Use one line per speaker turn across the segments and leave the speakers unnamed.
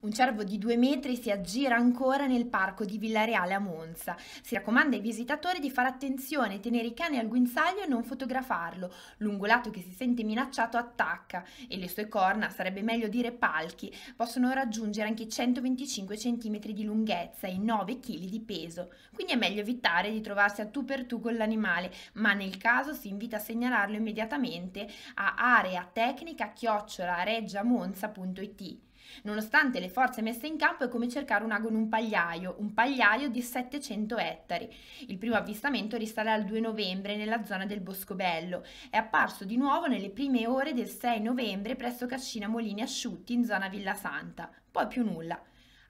Un cervo di due metri si aggira ancora nel parco di Villareale a Monza. Si raccomanda ai visitatori di fare attenzione, tenere i cani al guinzaglio e non fotografarlo. L'ungolato che si sente minacciato attacca e le sue corna, sarebbe meglio dire palchi, possono raggiungere anche i 125 cm di lunghezza e i 9 kg di peso. Quindi è meglio evitare di trovarsi a tu per tu con l'animale, ma nel caso si invita a segnalarlo immediatamente a areatecnica chiocciolareggiamonza.it. Nonostante le forze messe in campo è come cercare un ago in un pagliaio, un pagliaio di 700 ettari. Il primo avvistamento risale al 2 novembre nella zona del Boscobello. È apparso di nuovo nelle prime ore del 6 novembre presso Cascina Molini Asciutti in zona Villa Santa. Poi più nulla.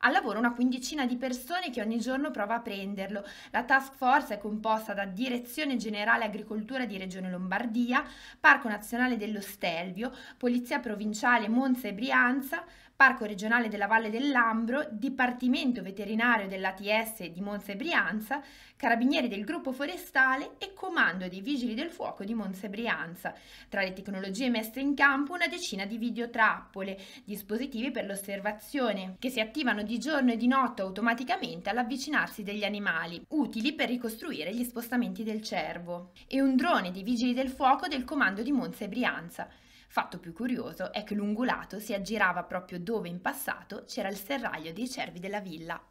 Al lavoro una quindicina di persone che ogni giorno prova a prenderlo. La task force è composta da Direzione Generale Agricoltura di Regione Lombardia, Parco Nazionale dello Stelvio, Polizia Provinciale Monza e Brianza, Parco Regionale della Valle dell'Ambro, Dipartimento Veterinario dell'ATS di Monza e Brianza, Carabinieri del Gruppo Forestale e Comando dei Vigili del Fuoco di Monza e Brianza. Tra le tecnologie messe in campo una decina di videotrappole, dispositivi per l'osservazione, che si attivano di giorno e di notte automaticamente all'avvicinarsi degli animali, utili per ricostruire gli spostamenti del cervo, e un drone dei vigili del fuoco del comando di Monza e Brianza. Fatto più curioso è che l'ungulato si aggirava proprio dove in passato c'era il serraglio dei cervi della villa.